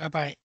Bye bye.